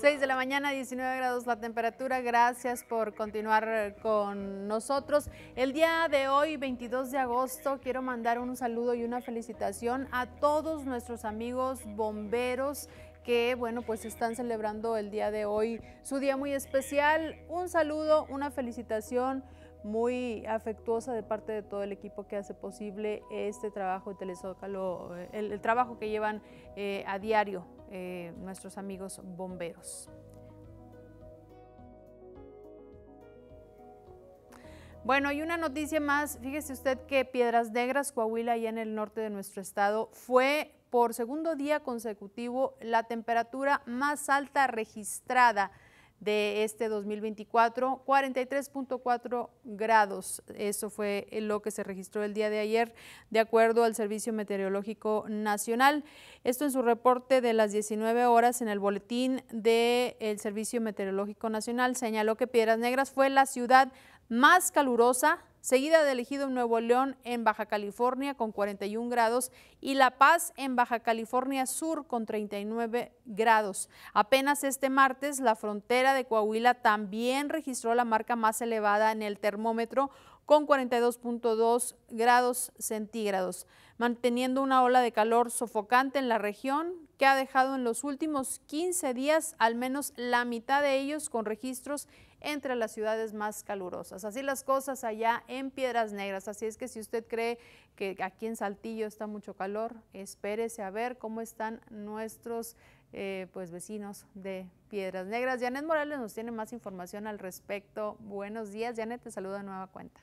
6 de la mañana, 19 grados la temperatura. Gracias por continuar eh, con nosotros. El día de hoy, 22 de agosto, quiero mandar un saludo y una felicitación a todos nuestros amigos bomberos que, bueno, pues están celebrando el día de hoy su día muy especial. Un saludo, una felicitación muy afectuosa de parte de todo el equipo que hace posible este trabajo de Telezócalo, eh, el, trabajo que llevan eh, a diario eh, nuestros amigos bomberos. Bueno, hay una noticia más. Fíjese usted que Piedras Negras, Coahuila, allá en el norte de nuestro estado, fue por segundo día consecutivo la temperatura más alta registrada de este 2024, 43.4 grados. Eso fue lo que se registró el día de ayer, de acuerdo al Servicio Meteorológico Nacional. Esto en su reporte de las 19 horas en el boletín del el Servicio Meteorológico Nacional señaló que Piedras Negras fue la ciudad más calurosa seguida de elegido Nuevo León en Baja California con 41 grados y La Paz en Baja California Sur con 39 grados. Apenas este martes la frontera de Coahuila también registró la marca más elevada en el termómetro con 42.2 grados centígrados, manteniendo una ola de calor sofocante en la región que ha dejado en los últimos 15 días al menos la mitad de ellos con registros entre las ciudades más calurosas. Así las cosas allá en Piedras Negras. Así es que si usted cree que aquí en Saltillo está mucho calor, espérese a ver cómo están nuestros eh, pues vecinos de Piedras Negras. Janet Morales nos tiene más información al respecto. Buenos días, Janet, te saluda de nueva cuenta.